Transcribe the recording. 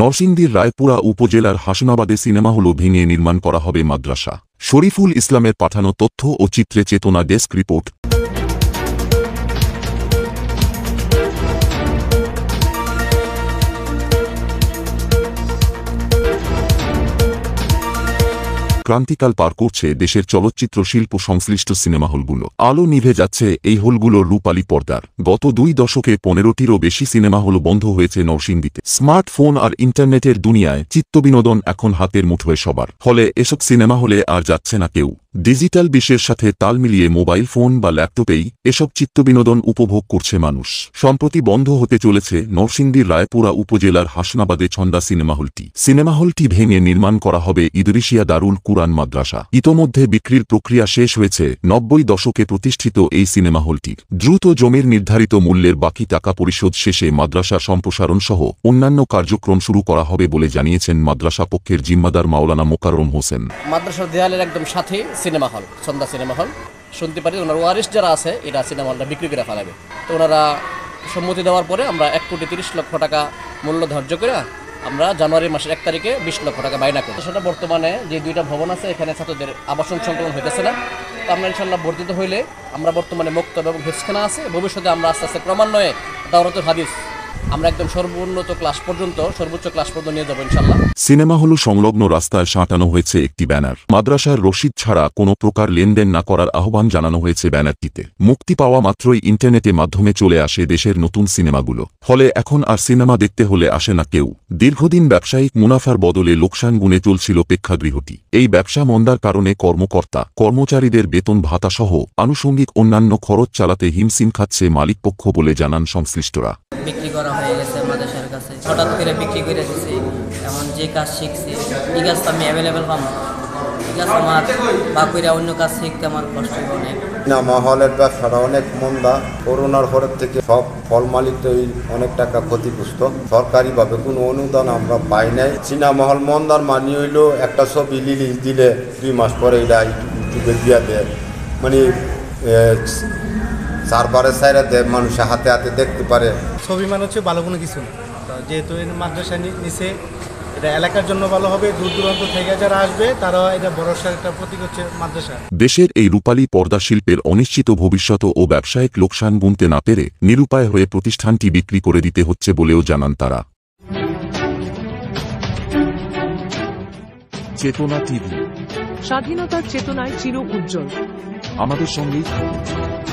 নরসিংদীর রায়পুরা উপজেলার হাসনাবাদে cinema hall ভেঙে নির্মাণ করা হবে মাদ্রাসা শরীফুল ইসলামের পাঠানো তথ্য ও চিত্রে চেতনা ডেস্ক রিপোর্ট ক্রান্তিকাল পার করছে দেশের চলচ্চিত্র শিল্প সংশ্লিষ্ট সিনেমা হলগুলো আলো নিভে যাচ্ছে এই হলগুলো রূপালি পর্দার গত দুই দশকে পনেরোটিরও বেশি সিনেমা হল বন্ধ হয়েছে নরসিংদীতে স্মার্টফোন আর ইন্টারনেটের দুনিয়ায় চিত্তবিনোদন এখন হাতের মুঠোয় সবার ফলে এসব সিনেমা হলে আর যাচ্ছে না কেউ ডিজিটাল বিশ্বের সাথে তাল মিলিয়ে মোবাইল ফোন বা ল্যাপটপেই এসব চিত্তবিনোদন উপভোগ করছে মানুষ সম্প্রতি বন্ধ হতে চলেছে নরসিংদীর রায়পুরা উপজেলার হাসনাবাদে ছন্দা সিনেমা হলটি সিনেমা হলটি ভেঙে নির্মাণ করা হবে ইদরিশিয়া দারুল কুরআন মাদ্রাসা ইতোমধ্যে বিক্রির প্রক্রিয়া শেষ হয়েছে নব্বই দশকে প্রতিষ্ঠিত এই সিনেমা হলটির দ্রুত জমির নির্ধারিত মূল্যের বাকি টাকা পরিশোধ শেষে মাদ্রাসা সম্প্রসারণ সহ অন্যান্য কার্যক্রম শুরু করা হবে বলে জানিয়েছেন মাদ্রাসা পক্ষের জিম্মাদার মাওলানা মোকাররম হোসেন মাদ্রাসার দেয়ালের একদম সাথে সিনেমা হল সন্ধ্যা সিনেমা হল শুনতে পারি ওনার ওয়ারিস যারা আছে এটা সিনেমা হলটা বিক্রি করে ফেলাবে তো ওনারা সম্মতি দেওয়ার পরে আমরা এক কোটি তিরিশ লক্ষ টাকা মূল্য ধার্য করে আমরা জানুয়ারি মাসের এক তারিখে বিশ লক্ষ টাকা বায়না করি সেটা বর্তমানে যে দুইটা ভবন আছে এখানে ছাত্রদের আবাসন সংকলন হইতেছে না তো আমরা ইনশাল্লাহ বর্ধিত হইলে আমরা বর্তমানে মুক্ত এবং ভেসখানা আছে ভবিষ্যতে আমরা আস্তে আস্তে ক্রমান্বয়ে দাওরাতুল হাদিস আমরা একদম সর্বোন্নত ক্লাস পর্যন্ত সর্বোচ্চ ক্লাস পর্যন্ত নিয়ে যাবো ইনশাল্লাহ সিনেমা হল সংলগ্ন রাস্তায় সাঁটানো হয়েছে একটি ব্যানার মাদ্রাসার রশিদ ছাড়া কোনো প্রকার লেনদেন না করার আহ্বান জানানো হয়েছে ব্যানারটিতে মুক্তি পাওয়া মাত্রই ইন্টারনেটে মাধ্যমে চলে আসে দেশের নতুন সিনেমাগুলো ফলে এখন আর সিনেমা দেখতে হলে আসে না কেউ দীর্ঘদিন ব্যবসায়িক মুনাফার বদলে লোকসান গুণে চলছিল প্রেক্ষাগৃহটি এই ব্যবসা মন্দার কারণে কর্মকর্তা কর্মচারীদের বেতন ভাতাসহ আনুষঙ্গিক অন্যান্য খরচ চালাতে হিমসিম খাচ্ছে মালিকপক্ষ বলে জানান সংশ্লিষ্টরা করা হয়ে গেছে মাদেশের কাছে হঠাৎ করে বিক্রি করে দিছি এমন যে কাজ শিখছি এই কাজটা আমি অ্যাভেলেবেল পাবো আমার অন্য কাজ শিখতে আমার ব্যবসাটা অনেক মন্দা থেকে সব ফল অনেক টাকা ক্ষতিগ্রস্ত সরকারিভাবে কোনো অনুদান আমরা পাই নাই মহল মন্দার মানি একটা ছবি দিলে মাস পরে মানে চারবারে সাইরাতে মানুষ হাতে হাতে দেখতে পারে ছবি মানে হচ্ছে ভালো কোনো কিছু যেহেতু মাদ্রাসা নিচে এটা এলাকার জন্য ভালো হবে দূর দূরান্ত থেকে যারা আসবে তারা এটা ভরসার একটা প্রতীক হচ্ছে মাদ্রাসা দেশের এই রূপালী পর্দা শিল্পের অনিশ্চিত ভবিষ্যৎ ও ব্যবসায়িক লোকসান গুনতে না পেরে নিরুপায় হয়ে প্রতিষ্ঠানটি বিক্রি করে দিতে হচ্ছে বলেও জানান তারা চেতনা টিভি স্বাধীনতার চেতনায় চির উজ্জ্বল আমাদের সঙ্গেই